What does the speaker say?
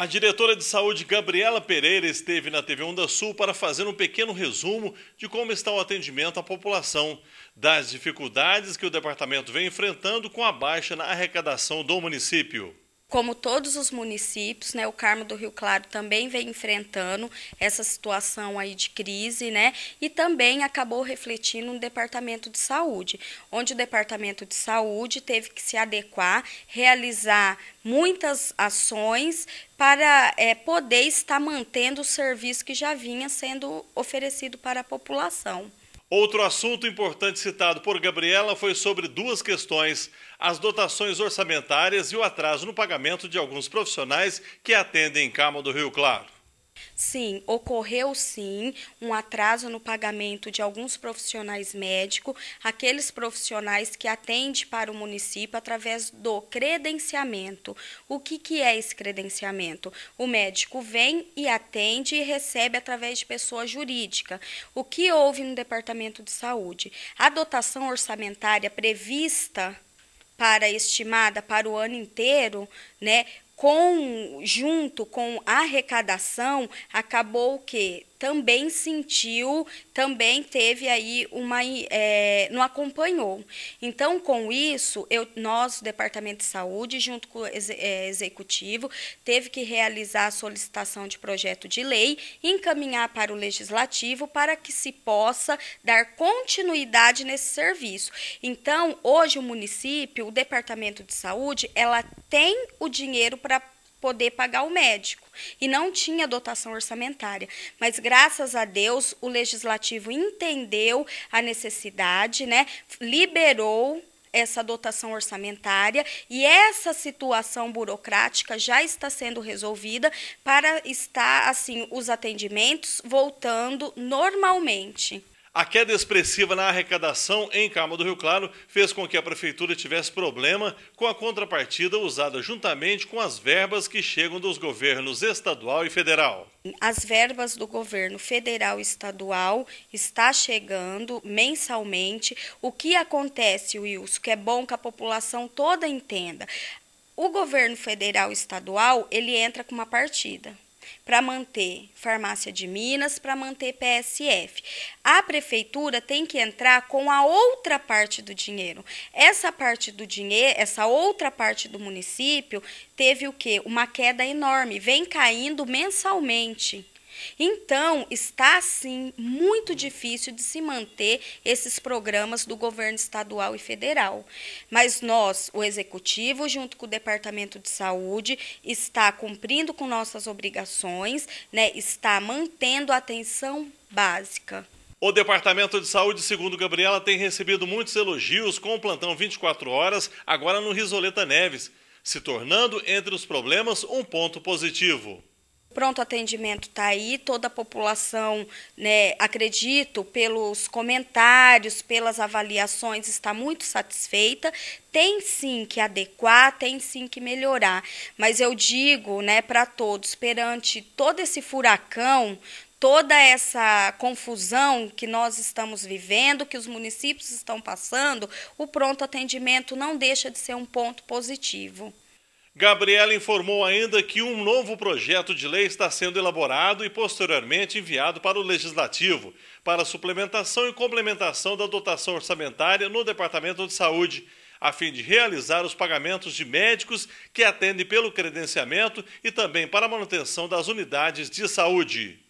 A diretora de saúde Gabriela Pereira esteve na TV Onda Sul para fazer um pequeno resumo de como está o atendimento à população, das dificuldades que o departamento vem enfrentando com a baixa na arrecadação do município como todos os municípios, né, o Carmo do Rio Claro também vem enfrentando essa situação aí de crise, né, e também acabou refletindo no Departamento de Saúde, onde o Departamento de Saúde teve que se adequar, realizar muitas ações para é, poder estar mantendo o serviço que já vinha sendo oferecido para a população. Outro assunto importante citado por Gabriela foi sobre duas questões: as dotações orçamentárias e o atraso no pagamento de alguns profissionais que atendem em Cama do Rio Claro. Sim, ocorreu sim um atraso no pagamento de alguns profissionais médicos, aqueles profissionais que atendem para o município através do credenciamento. O que, que é esse credenciamento? O médico vem e atende e recebe através de pessoa jurídica. O que houve no Departamento de Saúde? A dotação orçamentária prevista para estimada para o ano inteiro, né, com, junto com a arrecadação, acabou o quê? também sentiu, também teve aí uma. É, não acompanhou. Então, com isso, eu, nós, Departamento de Saúde, junto com o é, Executivo, teve que realizar a solicitação de projeto de lei, encaminhar para o Legislativo para que se possa dar continuidade nesse serviço. Então, hoje o município, o Departamento de Saúde, ela tem o dinheiro para poder pagar o médico e não tinha dotação orçamentária. Mas graças a Deus o legislativo entendeu a necessidade, né? Liberou essa dotação orçamentária e essa situação burocrática já está sendo resolvida para estar assim os atendimentos voltando normalmente. A queda expressiva na arrecadação em Carmo do Rio Claro fez com que a prefeitura tivesse problema com a contrapartida usada juntamente com as verbas que chegam dos governos estadual e federal. As verbas do governo federal e estadual está chegando mensalmente. O que acontece, Wilson, que é bom que a população toda entenda. O governo federal e estadual, ele entra com uma partida para manter Farmácia de Minas, para manter PSF. A prefeitura tem que entrar com a outra parte do dinheiro. Essa parte do dinheiro, essa outra parte do município teve o quê? Uma queda enorme, vem caindo mensalmente. Então, está assim muito difícil de se manter esses programas do governo estadual e federal. Mas nós, o executivo, junto com o Departamento de Saúde, está cumprindo com nossas obrigações, né? Está mantendo a atenção básica. O Departamento de Saúde, segundo Gabriela, tem recebido muitos elogios com o plantão 24 horas, agora no Risoleta Neves, se tornando entre os problemas um ponto positivo. Pronto atendimento está aí, toda a população, né, acredito, pelos comentários, pelas avaliações, está muito satisfeita. Tem sim que adequar, tem sim que melhorar. Mas eu digo né, para todos, perante todo esse furacão, toda essa confusão que nós estamos vivendo, que os municípios estão passando, o pronto atendimento não deixa de ser um ponto positivo. Gabriela informou ainda que um novo projeto de lei está sendo elaborado e posteriormente enviado para o Legislativo para suplementação e complementação da dotação orçamentária no Departamento de Saúde, a fim de realizar os pagamentos de médicos que atendem pelo credenciamento e também para a manutenção das unidades de saúde.